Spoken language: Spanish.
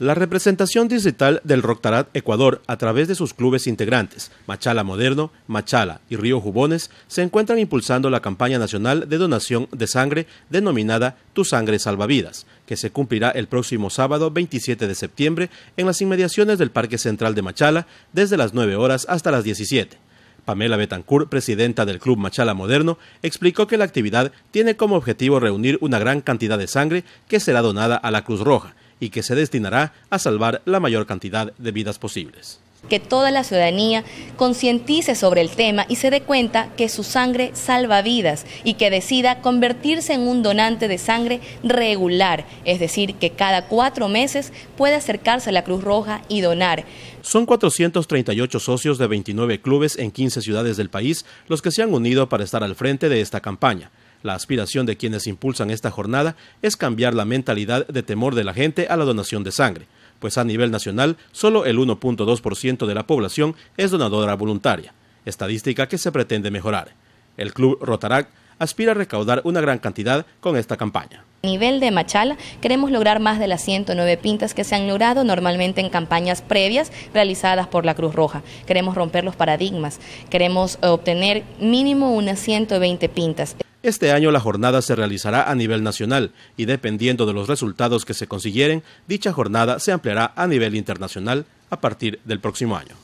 La representación digital del Roctarat Ecuador a través de sus clubes integrantes, Machala Moderno, Machala y Río Jubones, se encuentran impulsando la campaña nacional de donación de sangre denominada Tu Sangre Salvavidas, que se cumplirá el próximo sábado 27 de septiembre en las inmediaciones del Parque Central de Machala desde las 9 horas hasta las 17. Pamela Betancourt, presidenta del Club Machala Moderno, explicó que la actividad tiene como objetivo reunir una gran cantidad de sangre que será donada a la Cruz Roja y que se destinará a salvar la mayor cantidad de vidas posibles. Que toda la ciudadanía concientice sobre el tema y se dé cuenta que su sangre salva vidas y que decida convertirse en un donante de sangre regular, es decir, que cada cuatro meses puede acercarse a la Cruz Roja y donar. Son 438 socios de 29 clubes en 15 ciudades del país los que se han unido para estar al frente de esta campaña la aspiración de quienes impulsan esta jornada es cambiar la mentalidad de temor de la gente a la donación de sangre, pues a nivel nacional solo el 1.2% de la población es donadora voluntaria, estadística que se pretende mejorar. El club Rotaract aspira a recaudar una gran cantidad con esta campaña. A nivel de Machala, queremos lograr más de las 109 pintas que se han logrado normalmente en campañas previas realizadas por la Cruz Roja. Queremos romper los paradigmas, queremos obtener mínimo unas 120 pintas. Este año la jornada se realizará a nivel nacional y dependiendo de los resultados que se consiguieren, dicha jornada se ampliará a nivel internacional a partir del próximo año.